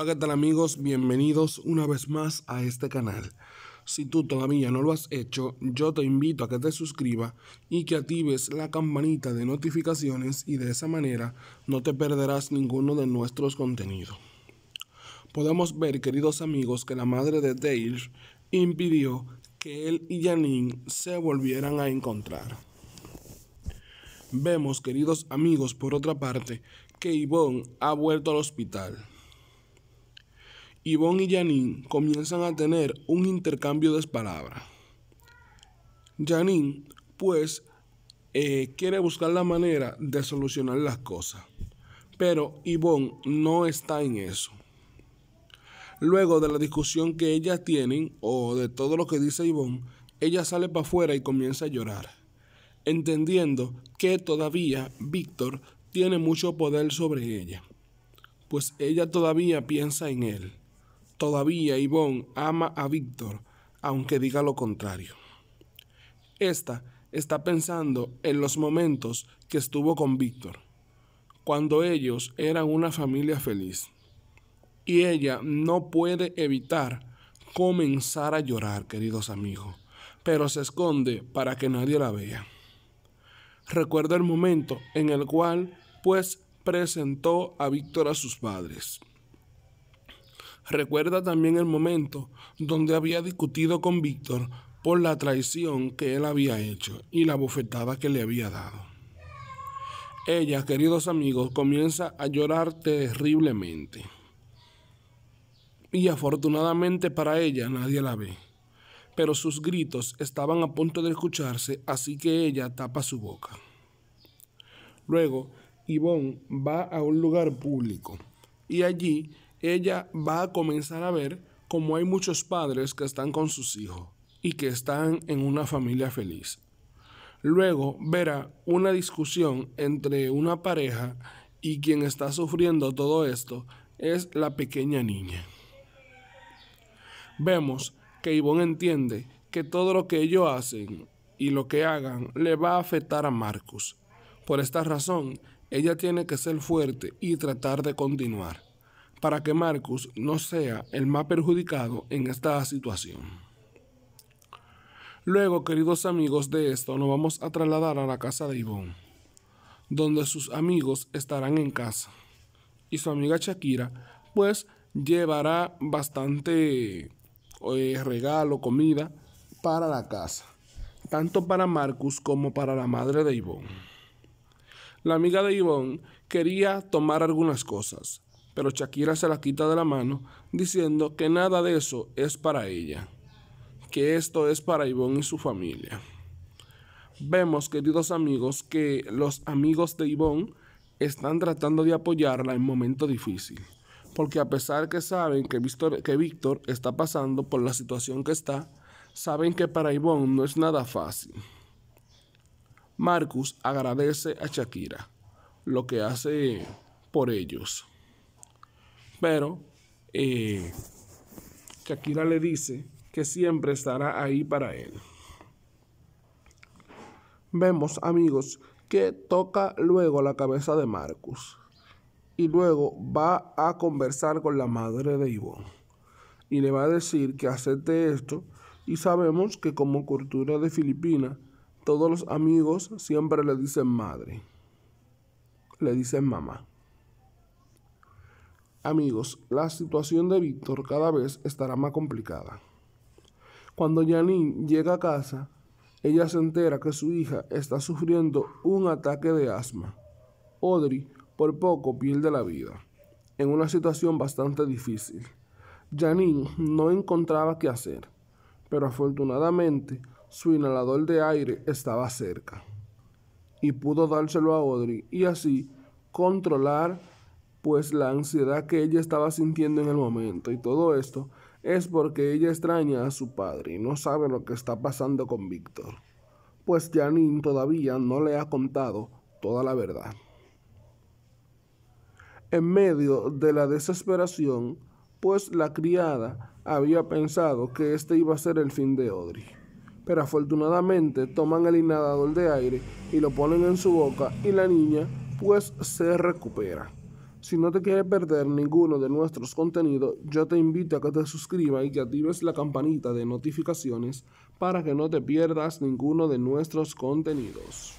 Hola, ¿qué tal amigos? Bienvenidos una vez más a este canal. Si tú todavía no lo has hecho, yo te invito a que te suscribas y que actives la campanita de notificaciones y de esa manera no te perderás ninguno de nuestros contenidos. Podemos ver, queridos amigos, que la madre de Dale impidió que él y Janine se volvieran a encontrar. Vemos, queridos amigos, por otra parte, que Yvonne ha vuelto al hospital. Yvonne y Janine comienzan a tener un intercambio de palabras. Janine, pues, eh, quiere buscar la manera de solucionar las cosas, pero Yvonne no está en eso. Luego de la discusión que ellas tienen, o de todo lo que dice Yvonne, ella sale para afuera y comienza a llorar, entendiendo que todavía Víctor tiene mucho poder sobre ella, pues ella todavía piensa en él. Todavía Yvonne ama a Víctor, aunque diga lo contrario. Esta está pensando en los momentos que estuvo con Víctor, cuando ellos eran una familia feliz. Y ella no puede evitar comenzar a llorar, queridos amigos, pero se esconde para que nadie la vea. Recuerda el momento en el cual, pues, presentó a Víctor a sus padres. Recuerda también el momento donde había discutido con Víctor por la traición que él había hecho y la bofetada que le había dado. Ella, queridos amigos, comienza a llorar terriblemente. Y afortunadamente para ella nadie la ve. Pero sus gritos estaban a punto de escucharse, así que ella tapa su boca. Luego, Yvonne va a un lugar público y allí ella va a comenzar a ver cómo hay muchos padres que están con sus hijos y que están en una familia feliz. Luego verá una discusión entre una pareja y quien está sufriendo todo esto es la pequeña niña. Vemos que Ivonne entiende que todo lo que ellos hacen y lo que hagan le va a afectar a Marcus. Por esta razón, ella tiene que ser fuerte y tratar de continuar para que Marcus no sea el más perjudicado en esta situación. Luego, queridos amigos de esto, nos vamos a trasladar a la casa de Ivonne, donde sus amigos estarán en casa. Y su amiga Shakira, pues, llevará bastante eh, regalo, comida para la casa, tanto para Marcus como para la madre de Ivonne. La amiga de Ivonne quería tomar algunas cosas, pero Shakira se la quita de la mano diciendo que nada de eso es para ella, que esto es para Ivonne y su familia. Vemos, queridos amigos, que los amigos de Ivonne están tratando de apoyarla en momento difícil, porque a pesar que saben que Víctor, que Víctor está pasando por la situación que está, saben que para Ivonne no es nada fácil. Marcus agradece a Shakira lo que hace por ellos. Pero eh, Shakira le dice que siempre estará ahí para él. Vemos, amigos, que toca luego la cabeza de Marcus y luego va a conversar con la madre de Ivonne y le va a decir que acepte esto y sabemos que como cultura de Filipinas todos los amigos siempre le dicen madre, le dicen mamá. Amigos, la situación de Víctor cada vez estará más complicada. Cuando Janine llega a casa, ella se entera que su hija está sufriendo un ataque de asma. Audrey por poco pierde la vida, en una situación bastante difícil. Janine no encontraba qué hacer, pero afortunadamente su inhalador de aire estaba cerca y pudo dárselo a Audrey y así controlar pues la ansiedad que ella estaba sintiendo en el momento y todo esto es porque ella extraña a su padre y no sabe lo que está pasando con Víctor, pues Janine todavía no le ha contado toda la verdad. En medio de la desesperación, pues la criada había pensado que este iba a ser el fin de Audrey. Pero afortunadamente toman el inhalador de aire y lo ponen en su boca y la niña pues se recupera. Si no te quieres perder ninguno de nuestros contenidos, yo te invito a que te suscribas y que actives la campanita de notificaciones para que no te pierdas ninguno de nuestros contenidos.